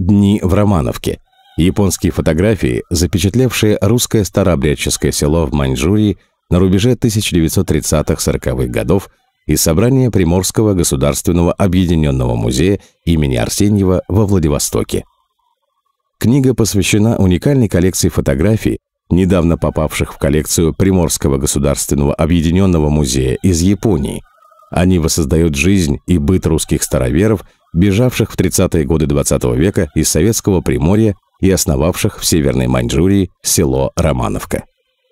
«Дни в Романовке», японские фотографии, запечатлевшие русское старообрядческое село в Маньчжурии на рубеже 1930-40-х годов и собрание Приморского государственного объединенного музея имени Арсеньева во Владивостоке. Книга посвящена уникальной коллекции фотографий, недавно попавших в коллекцию Приморского государственного объединенного музея из Японии. Они воссоздают жизнь и быт русских староверов – бежавших в 30-е годы 20 -го века из советского Приморья и основавших в Северной Маньчжурии село Романовка.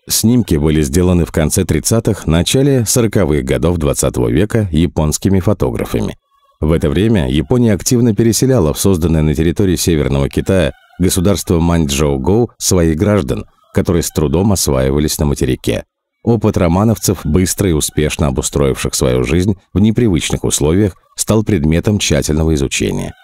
Снимки были сделаны в конце 30-х, начале 40-х годов 20 -го века японскими фотографами. В это время Япония активно переселяла в созданное на территории Северного Китая государство Маньчжоу-Гоу своих граждан, которые с трудом осваивались на материке. Опыт романовцев, быстро и успешно обустроивших свою жизнь в непривычных условиях, стал предметом тщательного изучения.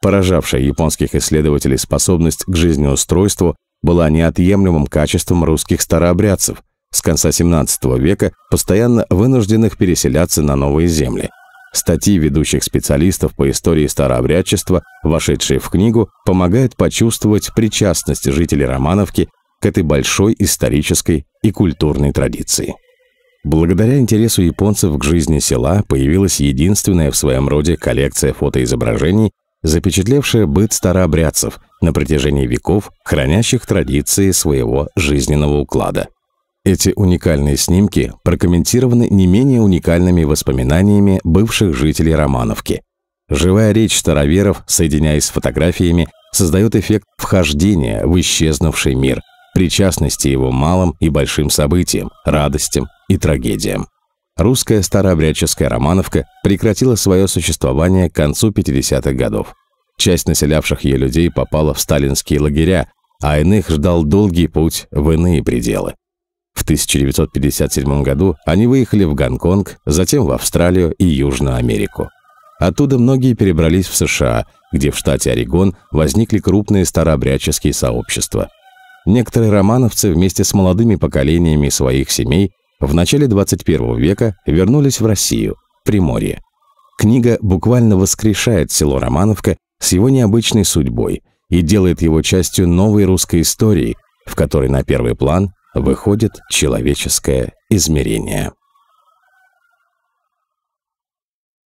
Поражавшая японских исследователей способность к жизнеустройству была неотъемлемым качеством русских старообрядцев с конца 17 века, постоянно вынужденных переселяться на новые земли – Статьи ведущих специалистов по истории старообрядчества, вошедшие в книгу, помогают почувствовать причастность жителей Романовки к этой большой исторической и культурной традиции. Благодаря интересу японцев к жизни села появилась единственная в своем роде коллекция фотоизображений, запечатлевшая быт старообрядцев на протяжении веков, хранящих традиции своего жизненного уклада. Эти уникальные снимки прокомментированы не менее уникальными воспоминаниями бывших жителей Романовки. Живая речь староверов, соединяясь с фотографиями, создает эффект вхождения в исчезнувший мир – причастности его малым и большим событиям, радостям и трагедиям. Русская старообрядческая Романовка прекратила свое существование к концу 50-х годов. Часть населявших ее людей попала в сталинские лагеря, а иных ждал долгий путь в иные пределы. В 1957 году они выехали в Гонконг, затем в Австралию и Южную Америку. Оттуда многие перебрались в США, где в штате Орегон возникли крупные старообрядческие сообщества – Некоторые романовцы вместе с молодыми поколениями своих семей в начале 21 века вернулись в Россию, Приморье. Книга буквально воскрешает село Романовка с его необычной судьбой и делает его частью новой русской истории, в которой на первый план выходит человеческое измерение.